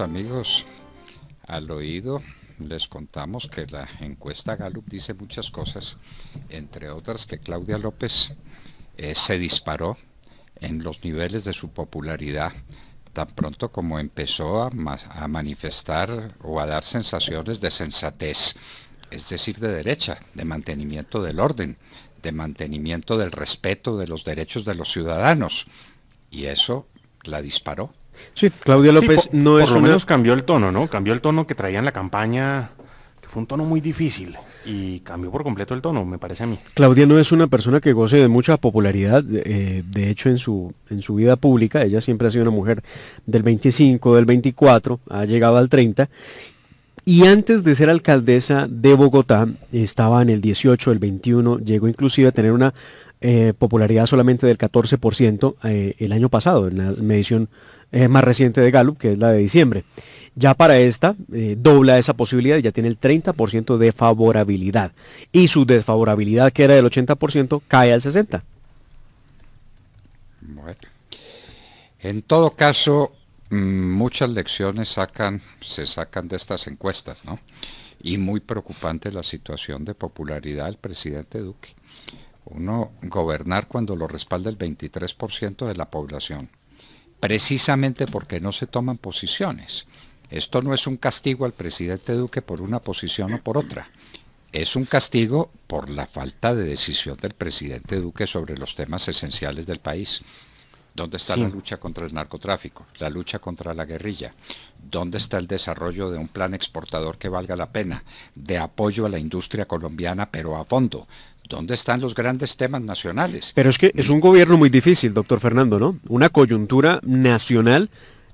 amigos, al oído les contamos que la encuesta Gallup dice muchas cosas, entre otras que Claudia López eh, se disparó en los niveles de su popularidad tan pronto como empezó a manifestar o a dar sensaciones de sensatez, es decir, de derecha, de mantenimiento del orden, de mantenimiento del respeto de los derechos de los ciudadanos. Y eso la disparó. Sí, Claudia López no es. Por lo menos cambió el tono, ¿no? Cambió el tono que traía en la campaña, que fue un tono muy difícil. Y cambió por completo el tono, me parece a mí. Claudia no es una persona que goce de mucha popularidad, eh, de hecho en su, en su vida pública, ella siempre ha sido una mujer del 25, del 24, ha llegado al 30, y antes de ser alcaldesa de Bogotá, estaba en el 18, el 21, llegó inclusive a tener una eh, popularidad solamente del 14% eh, el año pasado, en la medición eh, más reciente de Gallup, que es la de diciembre. Ya para esta eh, dobla esa posibilidad y ya tiene el 30% de favorabilidad. Y su desfavorabilidad, que era del 80%, cae al 60%. Bueno. En todo caso, mm, muchas lecciones sacan, se sacan de estas encuestas, ¿no? Y muy preocupante la situación de popularidad del presidente Duque. Uno, gobernar cuando lo respalda el 23% de la población precisamente porque no se toman posiciones. Esto no es un castigo al presidente Duque por una posición o por otra. Es un castigo por la falta de decisión del presidente Duque sobre los temas esenciales del país. ¿Dónde está la lucha contra el narcotráfico? La lucha contra la guerrilla. ¿Dónde está el desarrollo de un plan exportador que valga la pena? De apoyo a la industria colombiana, pero a fondo. ¿Dónde están los grandes temas nacionales? Pero es que es un gobierno muy difícil, doctor Fernando, ¿no? Una coyuntura nacional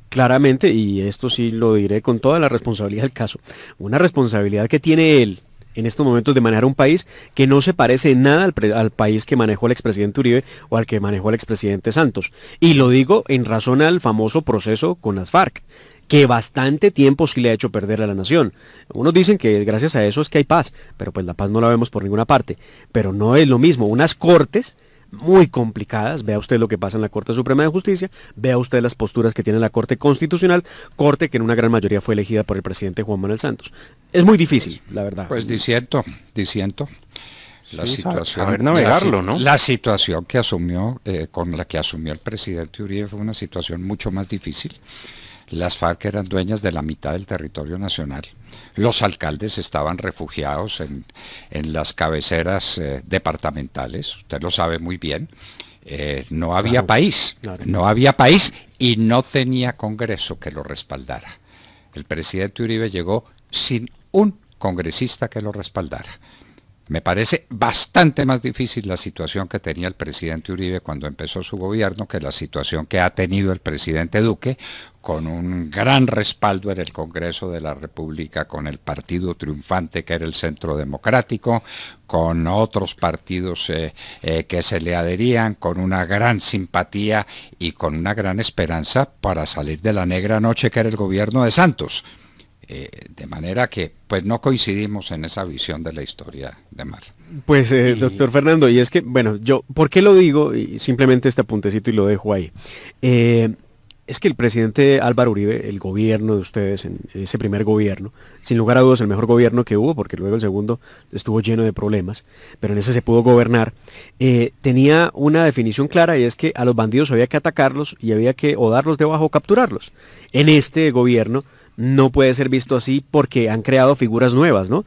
claramente, y esto sí lo diré con toda la responsabilidad del caso, una responsabilidad que tiene él en estos momentos de manejar un país que no se parece nada al, al, país que manejó el expresidente Uribe o al que manejó el expresidente Santos. Y lo digo en razón al famoso proceso con las FARC que bastante tiempo sí le ha hecho perder a la nación. Unos dicen que gracias a eso es que hay paz, pero pues la paz no la vemos por ninguna parte. Pero no es lo mismo. Unas cortes muy complicadas. Vea usted lo que pasa en la Corte Suprema de Justicia, vea usted las posturas que tiene la Corte Constitucional, Corte que en una gran mayoría fue elegida por el presidente Juan Manuel Santos. Es muy difícil, la verdad. Pues diciendo, disiento. La situación, ¿no? La situación que asumió, eh, con la que asumió el presidente Uribe fue una situación mucho más difícil las FARC eran dueñas de la mitad del territorio nacional. Los alcaldes estaban refugiados en, las cabeceras eh, departamentales, usted lo sabe muy bien. Eh, no había país, no había país y no tenía Congreso que lo respaldara. El presidente Uribe llegó sin un congresista que lo respaldara. Me parece bastante más difícil la situación que tenía el presidente Uribe cuando empezó su gobierno que la situación que ha tenido el presidente Duque, con un gran respaldo en el Congreso de la República, con el partido triunfante que era el Centro Democrático, con otros partidos eh, eh, que se le adherían, con una gran simpatía y con una gran esperanza para salir de la negra noche que era el gobierno de Santos. Eh, de manera que pues no coincidimos en esa visión de la historia de Mar. Pues doctor Fernando, y es que, bueno, yo, ¿por qué lo digo? Y simplemente este apuntecito y lo dejo ahí es que el presidente Álvaro Uribe, el gobierno de ustedes, en ese primer gobierno, sin lugar a dudas el mejor gobierno que hubo, porque luego el segundo estuvo lleno de problemas, pero en ese se pudo gobernar, eh, tenía una definición clara y es que a los bandidos había que atacarlos y había que o darlos debajo o capturarlos. En este gobierno no puede ser visto así porque han creado figuras nuevas, ¿no?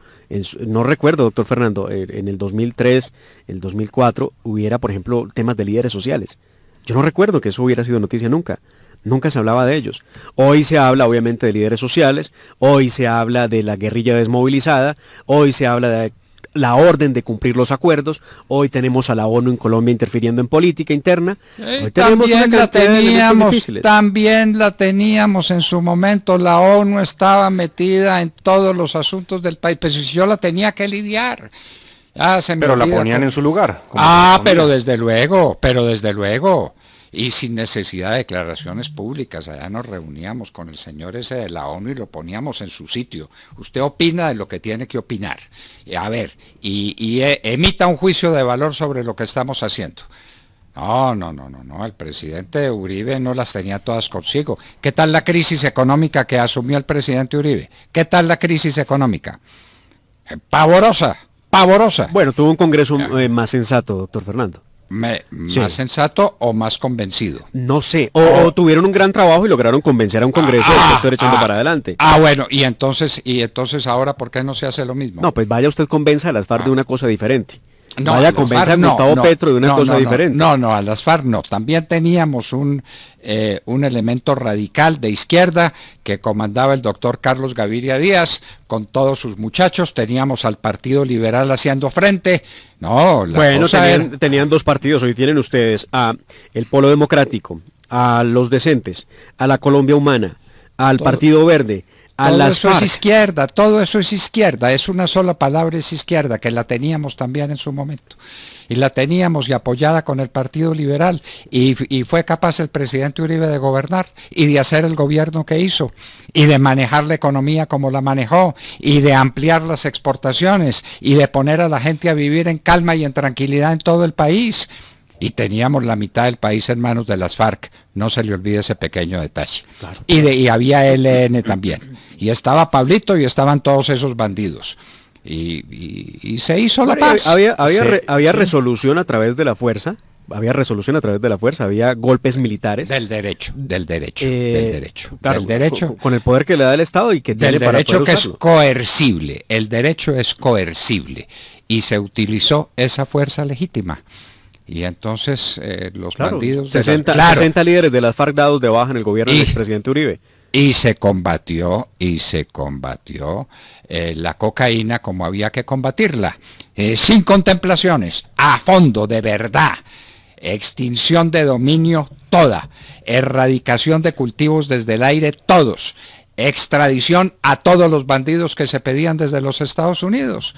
no recuerdo, doctor Fernando, eh, en el 2003, el 2004, hubiera, por ejemplo, temas de líderes sociales. Yo no recuerdo que eso hubiera sido noticia nunca. Nunca se hablaba de ellos. Hoy se habla obviamente de líderes sociales, hoy se habla de la guerrilla desmovilizada, hoy se habla de la orden de cumplir los acuerdos, hoy tenemos a la ONU en Colombia interfiriendo en política interna. Eh, hoy tenemos también, la teníamos, también la teníamos en su momento, la ONU estaba metida en todos los asuntos del país, pero si yo la tenía que lidiar. pero la ponían en su lugar. Ah, pero desde luego, pero desde luego y sin necesidad de declaraciones públicas. Allá nos reuníamos con el señor ese de la ONU y lo poníamos en su sitio. Usted opina de lo que tiene que opinar. Eh, a ver, y, eh, emita un juicio de valor sobre lo que estamos haciendo. No, no, no, no, no. El presidente Uribe no las tenía todas consigo. ¿Qué tal la crisis económica que asumió el presidente Uribe? ¿Qué tal la crisis económica? Eh, pavorosa, pavorosa. Bueno, tuvo un congreso más sensato, doctor Fernando. ¿Más sensato o más convencido? No sé. O, tuvieron un gran trabajo y lograron convencer a un Congreso de que ah, echando ah, para adelante. Ah, bueno, y entonces, y entonces ahora, ¿por qué no se hace lo mismo? No, pues vaya usted convenza a las FARC de ah. una cosa diferente. No, Vaya no, Petro de una cosa diferente. No, no, a las FARC no. También teníamos un, eh, un elemento radical de izquierda que comandaba el doctor Carlos Gaviria Díaz con todos sus muchachos. Teníamos al Partido Liberal haciendo frente. No, Bueno, tenían, dos partidos. Hoy tienen ustedes a el Polo Democrático, a los decentes, a la Colombia Humana, al Partido Verde todo eso es izquierda, todo eso es izquierda, es una sola palabra es izquierda, que la teníamos también en su momento. Y la teníamos y apoyada con el Partido Liberal. y, fue capaz el presidente Uribe de gobernar y de hacer el gobierno que hizo, y de manejar la economía como la manejó, y de ampliar las exportaciones, y de poner a la gente a vivir en calma y en tranquilidad en todo el país y teníamos la mitad del país en manos de las FARC. No se le olvide ese pequeño detalle. Y, había LN también. Y estaba Pablito y estaban todos esos bandidos. Y, y, se hizo la paz. Eh, había, resolución a través de la fuerza. Había resolución a través de la fuerza, había golpes militares. Del derecho, del derecho, eh, del derecho. derecho con, el poder que le da el Estado y que tiene Del derecho que es coercible, el derecho es coercible. Y se utilizó esa fuerza legítima. Y entonces eh, los bandidos... 60, 60, líderes de las FARC dados de baja en el gobierno del presidente Uribe. Y se combatió, y se combatió eh, la cocaína como había que combatirla, eh, sin contemplaciones, a fondo, de verdad. Extinción de dominio, toda. Erradicación de cultivos desde el aire, todos. Extradición a todos los bandidos que se pedían desde los Estados Unidos.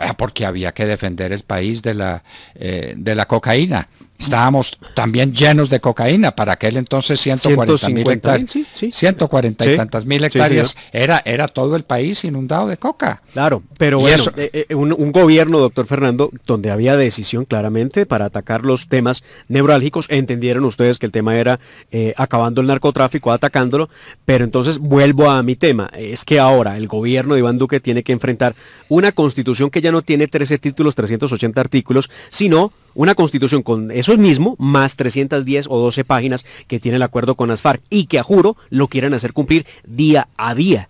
Ah, porque había que defender el país de la eh, cocaína. Estábamos también llenos de cocaína, para aquel entonces 140 hectáreas. y tantas mil hectáreas. Era, era todo el país inundado de coca. Claro, pero bueno, eh, eh, un, gobierno, doctor Fernando, donde había decisión claramente para atacar los temas neurálgicos. Entendieron ustedes que el tema era eh, acabando el narcotráfico, atacándolo, pero entonces vuelvo a mi tema. Es que ahora el gobierno de Iván Duque tiene que enfrentar una constitución que ya no tiene 13 títulos, 380 artículos, sino una constitución con eso mismo, más 310 o 12 páginas que tiene el acuerdo con las FARC y que a juro lo quieren hacer cumplir día a día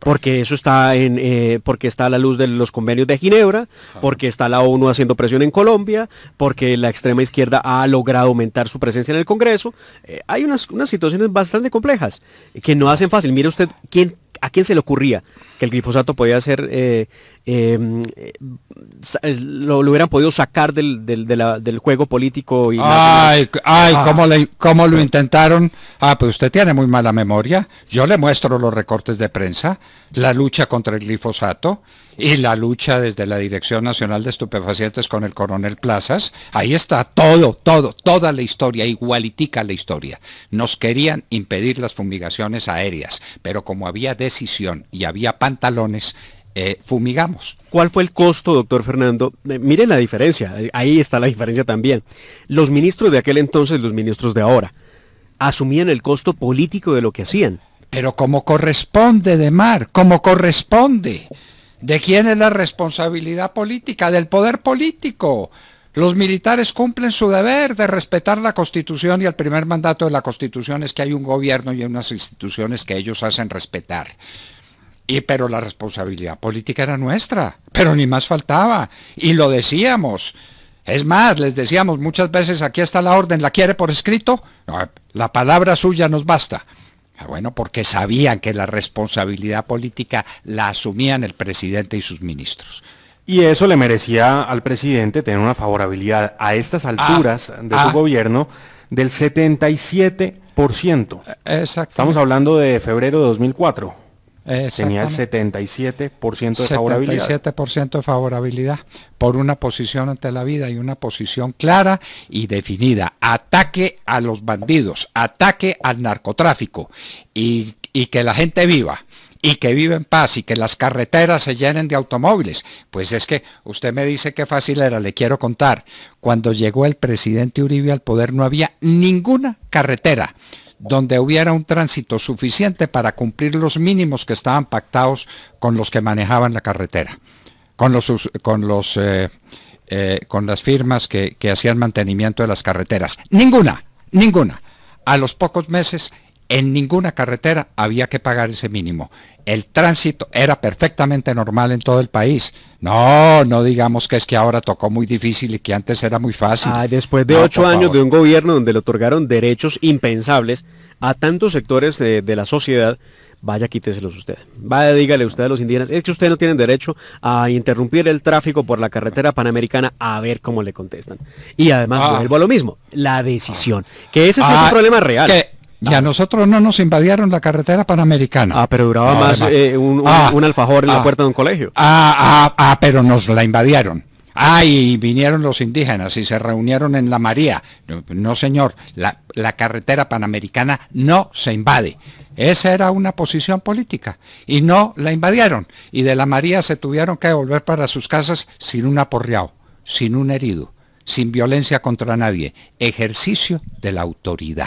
porque eso está en eh, porque está a la luz de los convenios de Ginebra, porque está la ONU haciendo presión en Colombia, porque la extrema izquierda ha logrado aumentar su presencia en el Congreso. Eh, hay unas, unas situaciones bastante complejas que no hacen fácil. Mire usted quién ¿A quién se le ocurría que el glifosato podía ser, eh, eh, eh, lo, hubieran podido sacar del, juego político? Y ay, ay ah. ¿cómo lo intentaron? Ah, pues usted tiene muy mala memoria. Yo le muestro los recortes de prensa, la lucha contra el glifosato y la lucha desde la Dirección Nacional de Estupefacientes con el coronel Plazas. Ahí está todo, todo, toda la historia, igualitica la historia. Nos querían impedir las fumigaciones aéreas, pero como había decisión y había pantalones, eh, fumigamos. ¿Cuál fue el costo, doctor Fernando? Eh, Miren la diferencia, eh, ahí está la diferencia también. Los ministros de aquel entonces, los ministros de ahora, asumían el costo político de lo que hacían. Pero como corresponde de mar, como corresponde. ¿De quién es la responsabilidad política? Del poder político. Los militares cumplen su deber de respetar la Constitución y el primer mandato de la Constitución es que hay un gobierno y unas instituciones que ellos hacen respetar. Y pero la responsabilidad política era nuestra, pero ni más faltaba. Y lo decíamos. Es más, les decíamos muchas veces, aquí está la orden, ¿la quiere por escrito? La palabra suya nos basta. Ah, bueno, porque sabían que la responsabilidad política la asumían el presidente y sus ministros. Y eso le merecía al presidente tener una favorabilidad a estas ah, alturas de su ah. gobierno del 77%. Eh, Estamos hablando de febrero de 2004 tenía el 77% de favorabilidad. 77% de favorabilidad por una posición ante la vida y una posición clara y definida. Ataque a los bandidos, ataque al narcotráfico y, que la gente viva y que vive en paz y que las carreteras se llenen de automóviles. Pues es que usted me dice qué fácil era, le quiero contar. Cuando llegó el presidente Uribe al poder no había ninguna carretera donde hubiera un tránsito suficiente para cumplir los mínimos que estaban pactados con los que manejaban la carretera, con, los, con, los, eh, eh, con las firmas que, que hacían mantenimiento de las carreteras. Ninguna, ninguna. A los pocos meses en ninguna carretera había que pagar ese mínimo. El tránsito era perfectamente normal en todo el país. No, no digamos que es que ahora tocó muy difícil y que antes era muy fácil. Ah, después de ocho años de un gobierno donde le otorgaron derechos impensables a tantos sectores de, la sociedad, vaya quíteselos ustedes. Vaya dígale usted a los indígenas, es que ustedes no tienen derecho a interrumpir el tráfico por la carretera panamericana a ver cómo le contestan. Y además ah. vuelvo a lo mismo, la decisión, que ese es un ah, problema real. Y a nosotros no nos invadieron la carretera panamericana. Ah, pero duraba más eh, ah, un, alfajor en la ah. puerta de un colegio. Ah, ah, pero nos la invadieron. Ah, y vinieron los indígenas y se reunieron en la María. No, señor, la, la carretera panamericana no se invade. Esa era una posición política y no la invadieron. Y de la María se tuvieron que volver para sus casas sin un aporreado, sin un herido, sin violencia contra nadie. Ejercicio de la autoridad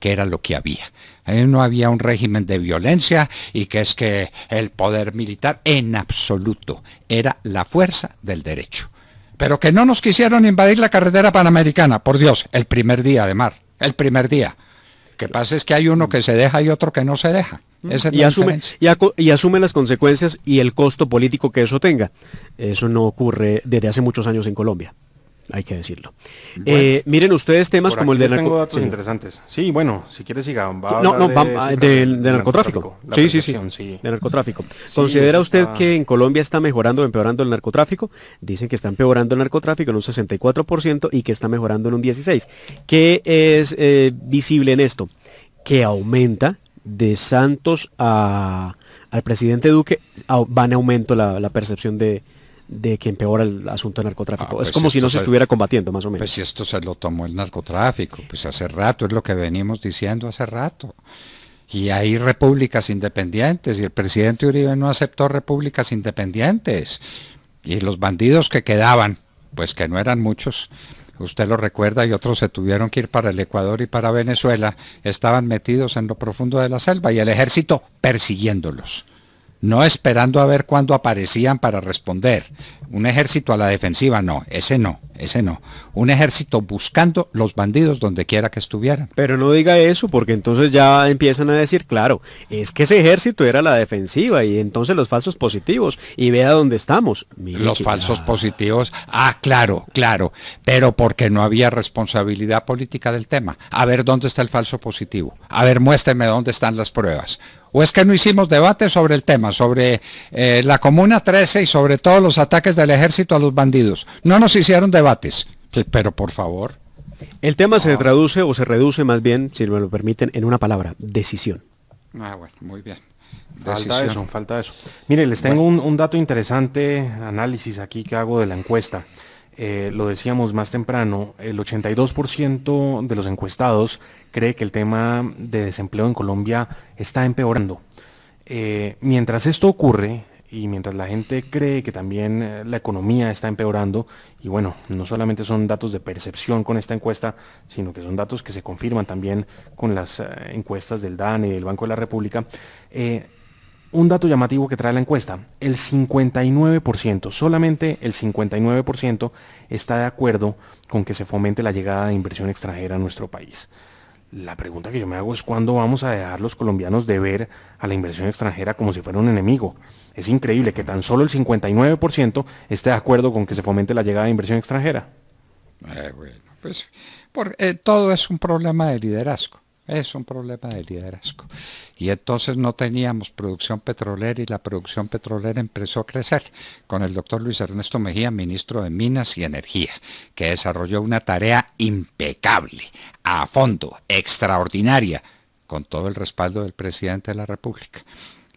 que era lo que había. Eh, no había un régimen de violencia y que es que el poder militar en absoluto era la fuerza del derecho. Pero que no nos quisieron invadir la carretera panamericana, por Dios, el primer día de mar, el primer día. Que pasa es que hay uno que se deja y otro que no se deja. Mm. y, y, asume las consecuencias y el costo político que eso tenga. Eso no ocurre desde hace muchos años en Colombia hay que decirlo. Eh, miren ustedes temas como el de narcotráfico. Tengo datos sí. interesantes. Sí, bueno, si quieres siga, Va no, no, de, narcotráfico. Sí, sí, sí, De narcotráfico. ¿Considera usted que en Colombia está mejorando o empeorando el narcotráfico? Dicen que está empeorando el narcotráfico en un 64% y que está mejorando en un 16%. ¿Qué es eh, visible en esto? Que aumenta de Santos al presidente Duque, a, aumento la percepción de, de que empeora el asunto narcotráfico. Ah, es pues como si, no se, estuviera combatiendo, más o menos. Pues si esto se lo tomó el narcotráfico, pues hace rato, es lo que venimos diciendo hace rato. Y hay repúblicas independientes y el presidente Uribe no aceptó repúblicas independientes. Y los bandidos que quedaban, pues que no eran muchos, usted lo recuerda, y otros se tuvieron que ir para el Ecuador y para Venezuela, estaban metidos en lo profundo de la selva y el ejército persiguiéndolos no esperando a ver cuándo aparecían para responder. Un ejército a la defensiva, no, ese no, ese no. Un ejército buscando los bandidos donde quiera que estuvieran. Pero no diga eso porque entonces ya empiezan a decir, claro, es que ese ejército era la defensiva y entonces los falsos positivos y vea dónde estamos. los falsos positivos, ah, claro, claro, pero porque no había responsabilidad política del tema. A ver dónde está el falso positivo. A ver, muéstrame dónde están las pruebas. ¿O es que no hicimos debate sobre el tema, sobre eh, la Comuna 13 y sobre todos los ataques del ejército a los bandidos? No nos hicieron debates, pero por favor. El tema se ah. traduce o se reduce más bien, si me lo permiten, en una palabra, decisión. Ah, bueno, muy bien. Falta eso, falta eso. Mire, les tengo un dato interesante, análisis aquí que hago de la encuesta. Eh, lo decíamos más temprano, el 82% de los encuestados cree que el tema de desempleo en Colombia está empeorando. Eh, mientras esto ocurre y mientras la gente cree que también eh, la economía está empeorando, y bueno, no solamente son datos de percepción con esta encuesta, sino que son datos que se confirman también con las encuestas del DANE y del Banco de la República, un dato llamativo que trae la encuesta, el 59%, solamente el 59% está de acuerdo con que se fomente la llegada de inversión extranjera a nuestro país. La pregunta que yo me hago es cuándo vamos a dejar los colombianos de ver a la inversión extranjera como si fuera un enemigo. Es increíble que tan solo el 59% esté de acuerdo con que se fomente la llegada de inversión extranjera. Eh, bueno, pues eh, todo es un problema de liderazgo. Es un problema de liderazgo. Y entonces no teníamos producción petrolera y la producción petrolera empezó a crecer con el doctor Luis Ernesto Mejía, ministro de Minas y Energía, que desarrolló una tarea impecable, a fondo, extraordinaria, con todo el respaldo del presidente de la República.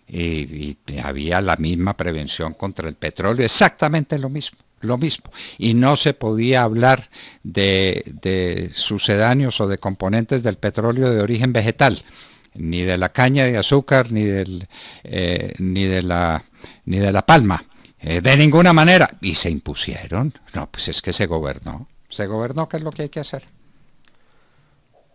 Y, y había la misma prevención contra el petróleo, exactamente lo mismo lo mismo. Y no se podía hablar de, de sucedáneos o de componentes del petróleo de origen vegetal, ni de la caña de azúcar, ni, del, eh, ni, de, la, ni de la palma, eh, de ninguna manera. Y se impusieron. No, pues es que se gobernó. Se gobernó, ¿qué es lo que hay que hacer.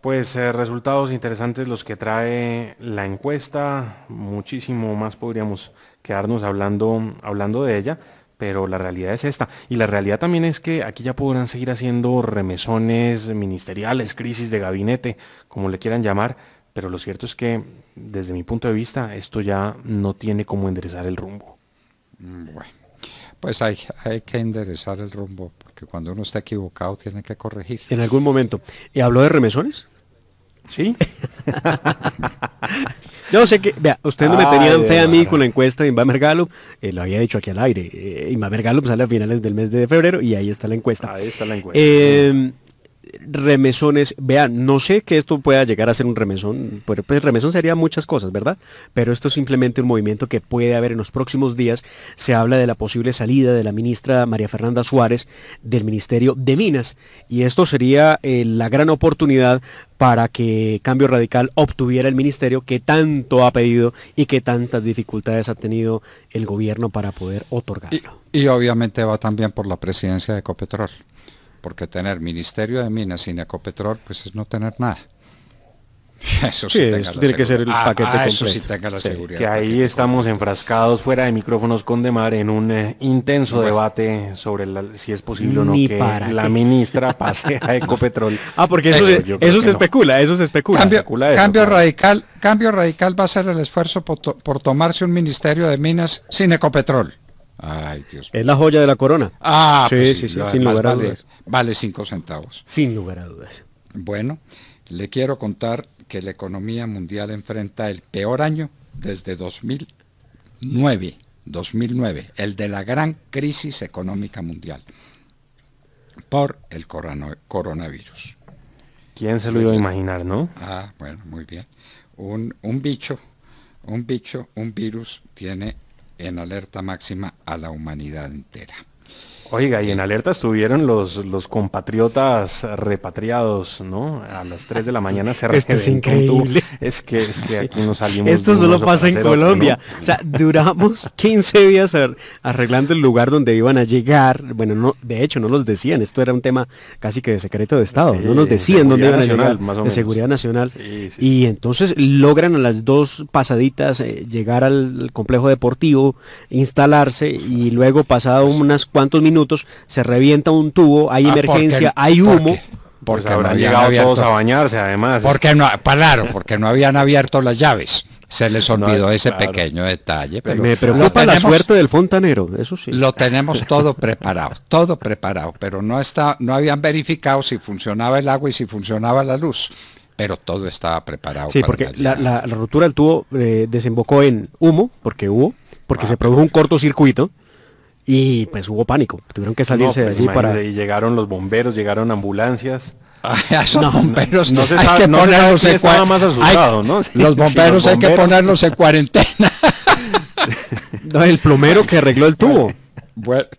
Pues eh, resultados interesantes los que trae la encuesta, muchísimo más podríamos quedarnos hablando, hablando de ella pero la realidad es esta. Y la realidad también es que aquí ya podrán seguir haciendo remesones ministeriales, crisis de gabinete, como le quieran llamar, pero lo cierto es que desde mi punto de vista esto ya no tiene como enderezar el rumbo. Mm, bueno, pues hay, hay que enderezar el rumbo, porque cuando uno está equivocado tiene que corregir. En algún momento. ¿Y habló de remesones? Sí. Yo sé que, vea, ustedes no me tenían fe a mí con la encuesta de Invamer Gallup, eh, lo había dicho aquí al aire. Eh, Mergalo pues, sale a finales del mes de febrero y ahí está la encuesta. Ahí está la encuesta. Eh, remesones, vean, no sé que esto pueda llegar a ser un remesón, pero pues remesón sería muchas cosas, ¿verdad? Pero esto es simplemente un movimiento que puede haber en los próximos días. Se habla de la posible salida de la ministra María Fernanda Suárez del Ministerio de Minas y esto sería eh, la gran oportunidad para que Cambio Radical obtuviera el ministerio que tanto ha pedido y que tantas dificultades ha tenido el gobierno para poder otorgarlo. Y, y obviamente va también por la presidencia de Copetrol porque tener Ministerio de Minas sin Ecopetrol, pues es no tener nada. Eso sí, tiene que ser el paquete ah, ah, tenga la seguridad. Que ahí estamos enfrascados fuera de micrófonos con Demar en un eh, intenso debate sobre si es posible o no que la ministra pase a Ecopetrol. ah, porque eso, se, especula, eso se especula. Cambio, radical, cambio radical va a ser el esfuerzo por tomarse un ministerio de minas sin Ecopetrol. Ay, Dios. Es la joya de la corona. Ah, sí, pues sí, sí, sin lugar a vale, dudas. Vale cinco centavos. Sin lugar a dudas. Bueno, le quiero contar que la economía mundial enfrenta el peor año desde 2009, 2009, el de la gran crisis económica mundial por el coronavirus. ¿Quién se lo iba a imaginar, no? Ah, bueno, muy bien. Un, un bicho, un bicho, un virus tiene en alerta máxima a la humanidad entera. Oiga, y en alerta estuvieron los, los compatriotas repatriados, ¿no? A las 3 de la mañana se Esto es increíble. Es que, es que aquí nos salimos. Esto solo pasa en Colombia. O sea, duramos 15 días arreglando el lugar donde iban a llegar. Bueno, no, de hecho, no los decían. Esto era un tema casi que de secreto de Estado. no nos decían dónde iban nacional, a De seguridad nacional. Y entonces logran a las dos pasaditas eh, llegar al complejo deportivo, instalarse y luego pasado pues unas cuantos minutos se revienta un tubo, hay ah, emergencia, hay humo. Porque, habrán llegado todos a bañarse, además. Porque no, claro, porque no habían abierto las llaves. Se les olvidó ese pequeño detalle. Pero Me preocupa la suerte del fontanero, eso sí. Lo tenemos todo preparado, todo preparado, pero no, está, no habían verificado si funcionaba el agua y si funcionaba la luz pero todo estaba preparado. Sí, porque la, ruptura del tubo eh, desembocó en humo, porque hubo, porque ah, se produjo un cortocircuito y pues hubo pánico. Tuvieron que salirse de pues, allí para... Y llegaron los bomberos, llegaron ambulancias. bomberos hay que ponerlos en cuarentena. los bomberos hay que ponerlos en cuarentena. el plumero que arregló el tubo.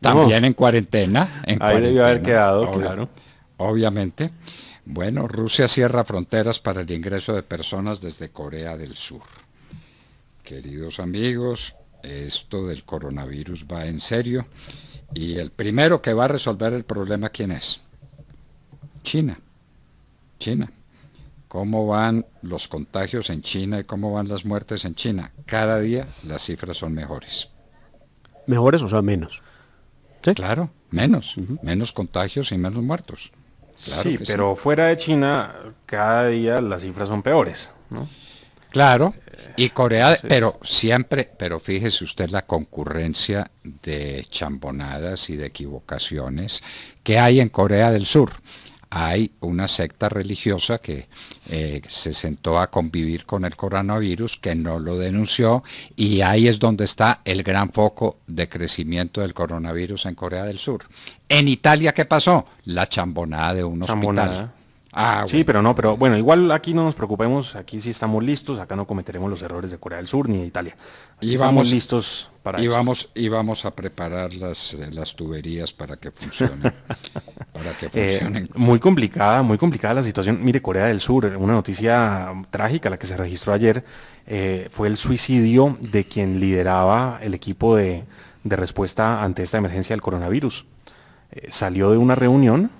también en cuarentena. En Ahí debió haber quedado, claro. Obviamente. Bueno, Rusia cierra fronteras para el ingreso de personas desde Corea del Sur. Queridos amigos, esto del coronavirus va en serio y el primero que va a resolver el problema, ¿quién es? China. China. ¿Cómo van los contagios en China y cómo van las muertes en China? Cada día las cifras son mejores. ¿Mejores o sea menos? Claro, menos. Menos contagios y menos muertos. sí, pero fuera de China, cada día las cifras son peores, Claro, y Corea, pero siempre, pero fíjese usted la concurrencia de chambonadas y de equivocaciones que hay en Corea del Sur. Hay una secta religiosa que eh, se sentó a convivir con el coronavirus, que no lo denunció, y ahí es donde está el gran foco de crecimiento del coronavirus en Corea del Sur. En Italia, ¿qué pasó? La chambonada de un chambonada. Ah, sí, pero no, pero bueno, igual aquí no nos preocupemos, aquí sí estamos listos, acá no cometeremos los errores de Corea del Sur ni de Italia. y vamos listos para y vamos y vamos a preparar las, eh, tuberías para que eh, funcionen. muy complicada, muy complicada la situación. Mire, Corea del Sur, una noticia trágica la que se registró ayer eh, fue el suicidio de quien lideraba el equipo de, respuesta ante esta emergencia del coronavirus. salió de una reunión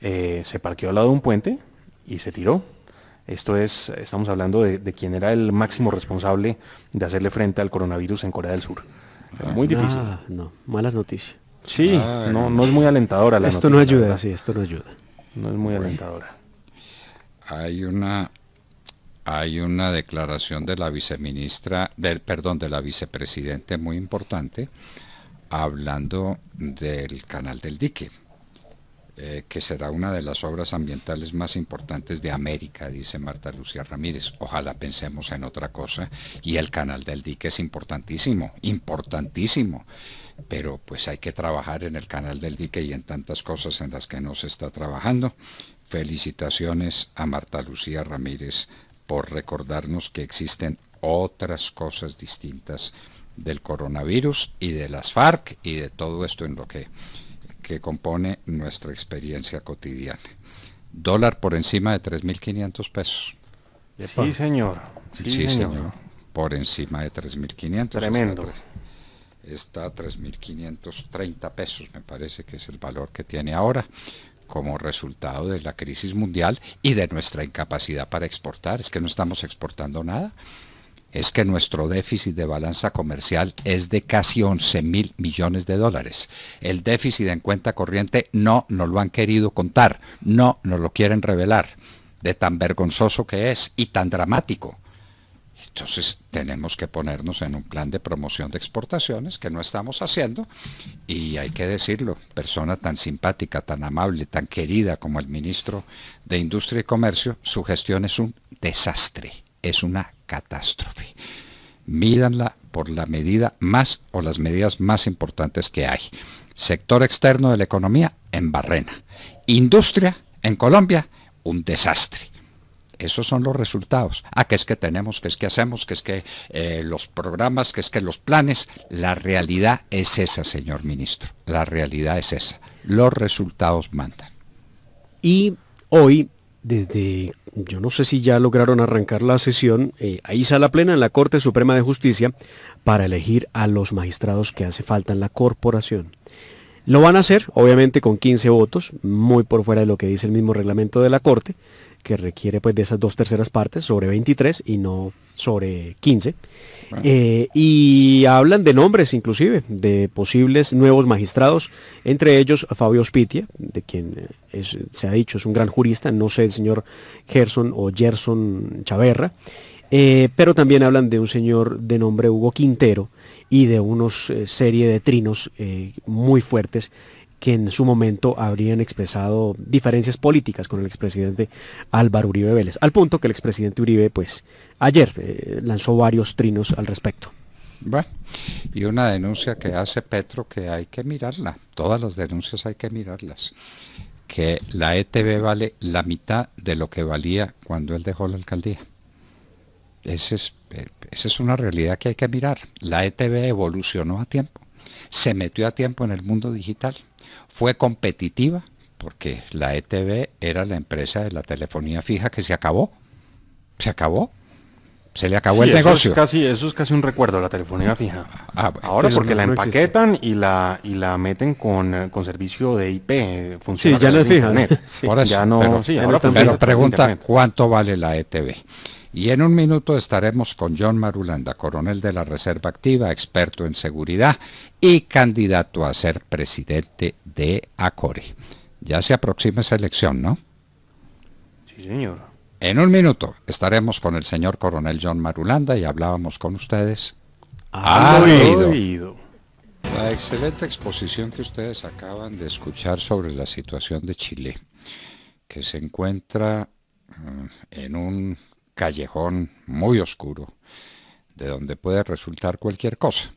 eh, se parqueó al lado de un puente y se tiró. Esto es, estamos hablando de, quien era el máximo responsable de hacerle frente al coronavirus en Corea del Sur. Ah, muy difícil. no, malas noticias. Sí, ah, no, es muy alentadora la Esto no ayuda, sí, esto no ayuda. No es muy alentadora. Hay una hay una declaración de la viceministra, del perdón, de la vicepresidente muy importante, hablando del canal del dique. Eh, que será una de las obras ambientales más importantes de América, dice Marta Lucía Ramírez. Ojalá pensemos en otra cosa. Y el canal del dique es importantísimo, importantísimo. Pero pues hay que trabajar en el canal del dique y en tantas cosas en las que no se está trabajando. Felicitaciones a Marta Lucía Ramírez por recordarnos que existen otras cosas distintas del coronavirus y de las FARC y de todo esto en lo que que compone nuestra experiencia cotidiana. Dólar por encima de 3.500 pesos. Sí, señor. Sí, señor. Por encima de 3.500. Tremendo. está a 3.530 pesos, me parece que es el valor que tiene ahora, como resultado de la crisis mundial y de nuestra incapacidad para exportar. Es que no estamos exportando nada es que nuestro déficit de balanza comercial es de casi 11 mil millones de dólares. El déficit en cuenta corriente no nos lo han querido contar, no nos lo quieren revelar, de tan vergonzoso que es y tan dramático. Entonces tenemos que ponernos en un plan de promoción de exportaciones que no estamos haciendo y hay que decirlo, persona tan simpática, tan amable, tan querida como el ministro de Industria y Comercio, su gestión es un desastre, es una catástrofe. Mídanla por la medida más o las medidas más importantes que hay. Sector externo de la economía en barrena. Industria en Colombia, un desastre. Esos son los resultados. Ah, que es que tenemos, que es que hacemos, que es que eh, los programas, que es que los planes. La realidad es esa, señor ministro. La realidad es esa. Los resultados mandan. Y hoy, desde yo no sé si ya lograron arrancar la sesión, eh, ahí está la plena en la Corte Suprema de Justicia para elegir a los magistrados que hace falta en la corporación. Lo van a hacer, obviamente, con 15 votos, muy por fuera de lo que dice el mismo reglamento de la Corte, que requiere pues de esas dos terceras partes, sobre 23 y no sobre 15. Eh, y hablan de nombres inclusive, de posibles nuevos magistrados, entre ellos Fabio Spitia, de quien eh, se ha dicho es un gran jurista, no sé el señor Gerson o Gerson Chaverra, eh, pero también hablan de un señor de nombre Hugo Quintero, y de una eh, serie de trinos eh, muy fuertes que en su momento habrían expresado diferencias políticas con el expresidente Álvaro Uribe Vélez, al punto que el expresidente Uribe, pues, ayer eh, lanzó varios trinos al respecto. Bueno, y una denuncia que hace Petro que hay que mirarla, todas las denuncias hay que mirarlas, que la ETB vale la mitad de lo que valía cuando él dejó la alcaldía. Ese es esa es una realidad que hay que mirar. La ETV evolucionó a tiempo, se metió a tiempo en el mundo digital, fue competitiva, porque la ETV era la empresa de la telefonía fija que se acabó. Se acabó. Se le acabó el negocio. casi, eso es casi un recuerdo, la telefonía mm. fija. Ah, Ahora porque la empaquetan y la y la meten con, servicio de IP. Funciona sí, ya no es fija. ya no, pero, pregunta, ¿cuánto vale la ETV? Y en un minuto estaremos con John Marulanda, coronel de la Reserva Activa, experto en seguridad y candidato a ser presidente de ACORE. Ya se aproxima esa elección, ¿no? Sí, señor. En un minuto estaremos con el señor coronel John Marulanda y hablábamos con ustedes. Ah, ha oído. La excelente exposición que ustedes acaban de escuchar sobre la situación de Chile, que se encuentra eh, en un callejón muy oscuro, de donde puede resultar cualquier cosa.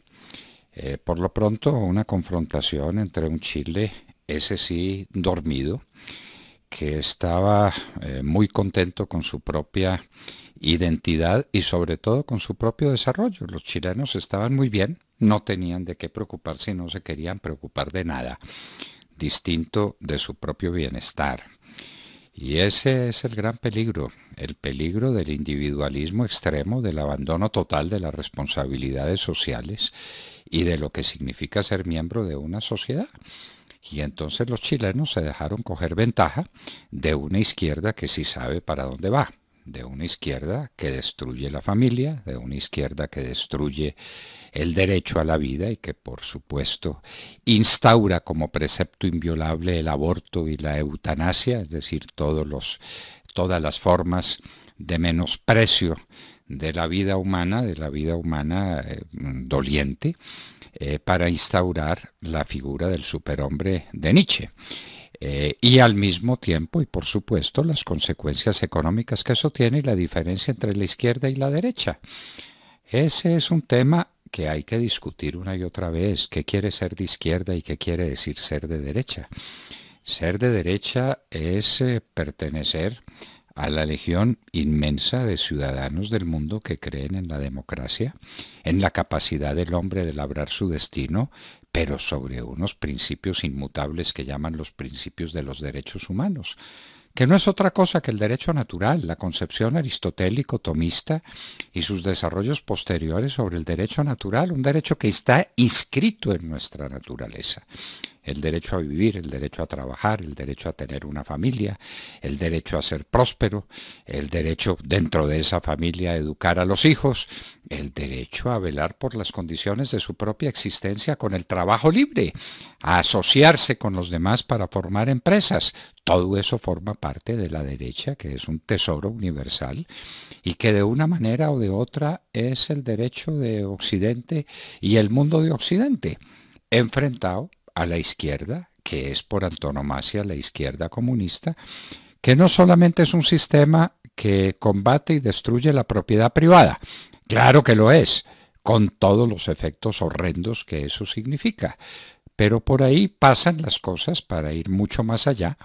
Eh, por lo pronto, una confrontación entre un Chile, ese sí, dormido, que estaba eh, muy contento con su propia identidad y sobre todo con su propio desarrollo. Los chilenos estaban muy bien, no tenían de qué preocuparse y no se querían preocupar de nada distinto de su propio bienestar. Y ese es el gran peligro, el peligro del individualismo extremo, del abandono total de las responsabilidades sociales y de lo que significa ser miembro de una sociedad. Y entonces los chilenos se dejaron coger ventaja de una izquierda que sí sabe para dónde va de una izquierda que destruye la familia, de una izquierda que destruye el derecho a la vida y que por supuesto instaura como precepto inviolable el aborto y la eutanasia, es decir, todos los, todas las formas de menosprecio de la vida humana, de la vida humana eh, doliente, eh, para instaurar la figura del superhombre de Nietzsche. Eh, y al mismo tiempo, y por supuesto, las consecuencias económicas que eso tiene y la diferencia entre la izquierda y la derecha. Ese es un tema que hay que discutir una y otra vez, qué quiere ser de izquierda y qué quiere decir ser de derecha. Ser de derecha es eh, pertenecer a la legión inmensa de ciudadanos del mundo que creen en la democracia, en la capacidad del hombre de labrar su destino, pero sobre unos principios inmutables que llaman los principios de los derechos humanos, que no es otra cosa que el derecho natural, la concepción aristotélico-tomista y sus desarrollos posteriores sobre el derecho natural, un derecho que está inscrito en nuestra naturaleza el derecho a vivir, el derecho a trabajar, el derecho a tener una familia, el derecho a ser próspero, el derecho dentro de esa familia a educar a los hijos, el derecho a velar por las condiciones de su propia existencia con el trabajo libre, a asociarse con los demás para formar empresas. Todo eso forma parte de la derecha, que es un tesoro universal y que de una manera o de otra es el derecho de Occidente y el mundo de Occidente, enfrentado a la izquierda, que es por antonomasia la izquierda comunista, que no solamente es un sistema que combate y destruye la propiedad privada, claro que lo es, con todos los efectos horrendos que eso significa, pero por ahí pasan las cosas para ir mucho más allá.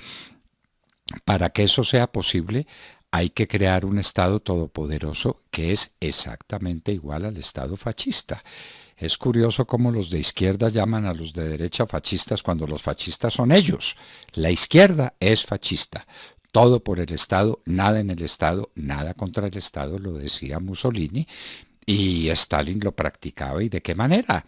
Para que eso sea posible, hay que crear un Estado todopoderoso que es exactamente igual al Estado fascista. Es curioso cómo los de izquierda llaman a los de derecha fascistas cuando los fascistas son ellos. La izquierda es fascista. Todo por el Estado, nada en el Estado, nada contra el Estado, lo decía Mussolini, y Stalin lo practicaba y de qué manera.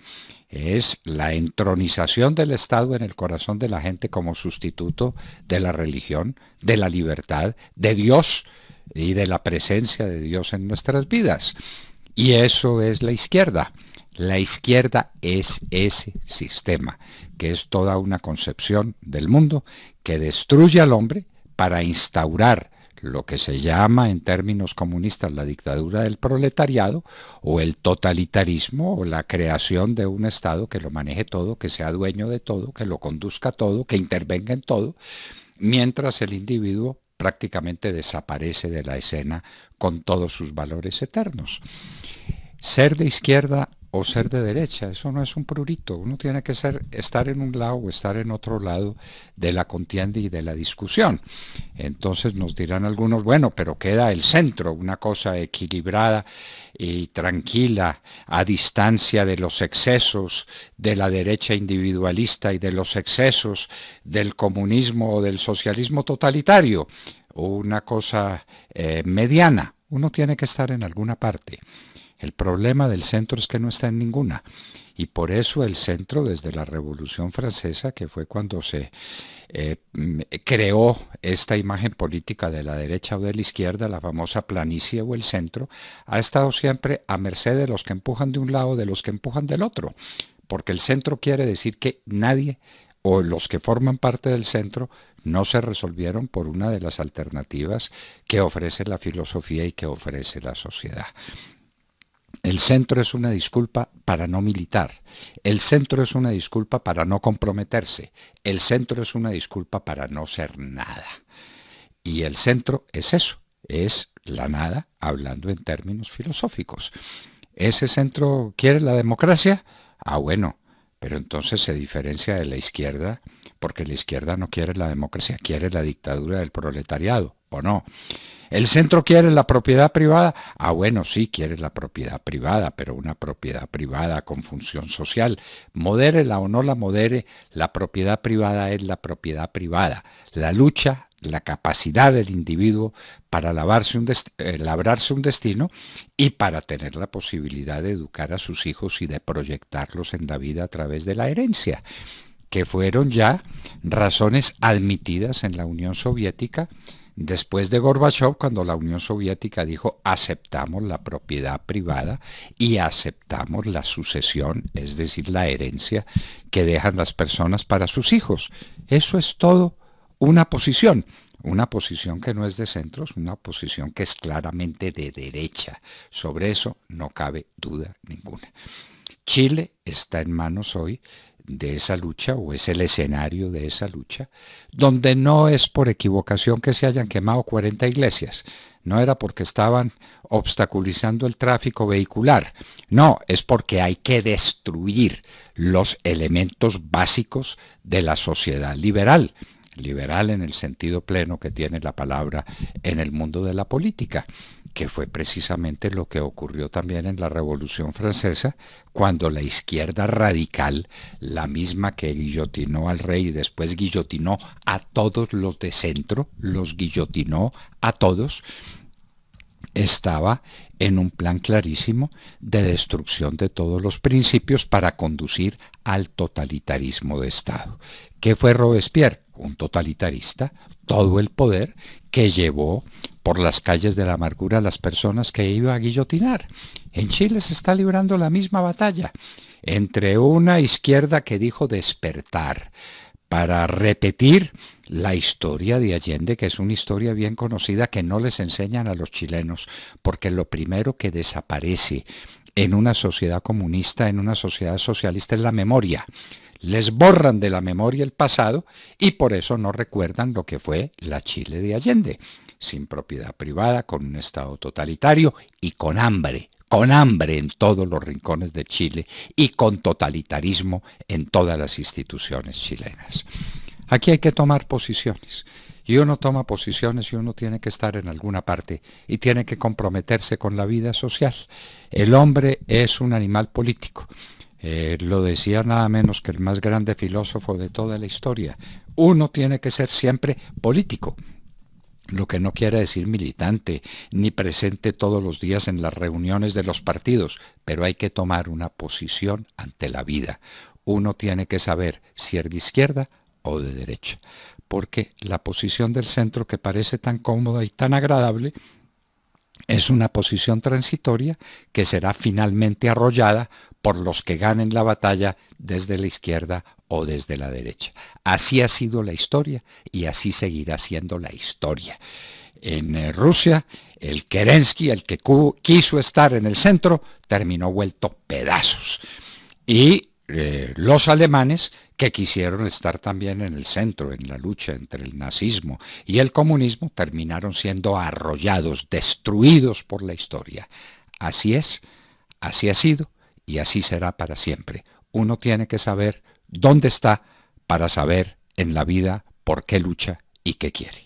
Es la entronización del Estado en el corazón de la gente como sustituto de la religión, de la libertad, de Dios y de la presencia de Dios en nuestras vidas. Y eso es la izquierda. La izquierda es ese sistema, que es toda una concepción del mundo que destruye al hombre para instaurar lo que se llama en términos comunistas la dictadura del proletariado o el totalitarismo o la creación de un Estado que lo maneje todo, que sea dueño de todo, que lo conduzca todo, que intervenga en todo, mientras el individuo prácticamente desaparece de la escena con todos sus valores eternos. Ser de izquierda o ser de derecha, eso no es un prurito, uno tiene que ser, estar en un lado o estar en otro lado de la contienda y de la discusión. Entonces nos dirán algunos, bueno, pero queda el centro, una cosa equilibrada y tranquila, a distancia de los excesos de la derecha individualista y de los excesos del comunismo o del socialismo totalitario, una cosa eh, mediana, uno tiene que estar en alguna parte. El problema del centro es que no está en ninguna. Y por eso el centro, desde la Revolución Francesa, que fue cuando se eh, mm, creó esta imagen política de la derecha o de la izquierda, la famosa planicie o el centro, ha estado siempre a merced de los que empujan de un lado, de los que empujan del otro. Porque el centro quiere decir que nadie o los que forman parte del centro no se resolvieron por una de las alternativas que ofrece la filosofía y que ofrece la sociedad. El centro es una disculpa para no militar. El centro es una disculpa para no comprometerse. El centro es una disculpa para no ser nada. Y el centro es eso, es la nada hablando en términos filosóficos. ¿Ese centro quiere la democracia? Ah, bueno, pero entonces se diferencia de la izquierda porque la izquierda no quiere la democracia, quiere la dictadura del proletariado o no. ¿El centro quiere la propiedad privada? Ah, bueno, sí, quiere la propiedad privada, pero una propiedad privada con función social. la o no la modere, la propiedad privada es la propiedad privada. La lucha, la capacidad del individuo para un, eh, labrarse un destino y para tener la posibilidad de educar a sus hijos y de proyectarlos en la vida a través de la herencia que fueron ya razones admitidas en la Unión Soviética después de Gorbachev, cuando la Unión Soviética dijo aceptamos la propiedad privada y aceptamos la sucesión, es decir, la herencia que dejan las personas para sus hijos. Eso es todo una posición, una posición que no es de centros, una posición que es claramente de derecha. Sobre eso no cabe duda ninguna. Chile está en manos hoy de esa lucha o es el escenario de esa lucha, donde no es por equivocación que se hayan quemado 40 iglesias, no era porque estaban obstaculizando el tráfico vehicular, no, es porque hay que destruir los elementos básicos de la sociedad liberal, liberal en el sentido pleno que tiene la palabra en el mundo de la política que fue precisamente lo que ocurrió también en la Revolución Francesa, cuando la izquierda radical, la misma que guillotinó al rey y después guillotinó a todos los de centro, los guillotinó a todos, estaba en un plan clarísimo de destrucción de todos los principios para conducir al totalitarismo de Estado. ¿Qué fue Robespierre? Un totalitarista, todo el poder que llevó por las calles de la amargura a las personas que iba a guillotinar. En Chile se está librando la misma batalla entre una izquierda que dijo despertar para repetir la historia de Allende, que es una historia bien conocida que no les enseñan a los chilenos, porque lo primero que desaparece en una sociedad comunista, en una sociedad socialista, es la memoria les borran de la memoria el pasado y por eso no recuerdan lo que fue la Chile de Allende, sin propiedad privada, con un Estado totalitario y con hambre, con hambre en todos los rincones de Chile y con totalitarismo en todas las instituciones chilenas. Aquí hay que tomar posiciones. Y uno toma posiciones y uno tiene que estar en alguna parte y tiene que comprometerse con la vida social. El hombre es un animal político eh, lo decía nada menos que el más grande filósofo de toda la historia. Uno tiene que ser siempre político, lo que no quiere decir militante, ni presente todos los días en las reuniones de los partidos, pero hay que tomar una posición ante la vida. Uno tiene que saber si es de izquierda o de derecha, porque la posición del centro que parece tan cómoda y tan agradable es una posición transitoria que será finalmente arrollada por los que ganen la batalla desde la izquierda o desde la derecha. Así ha sido la historia y así seguirá siendo la historia. En eh, Rusia, el Kerensky, el que quiso estar en el centro, terminó vuelto pedazos. Y eh, los alemanes que quisieron estar también en el centro, en la lucha entre el nazismo y el comunismo, terminaron siendo arrollados, destruidos por la historia. Así es, así ha sido y así será para siempre. Uno tiene que saber dónde está para saber en la vida por qué lucha y qué quiere.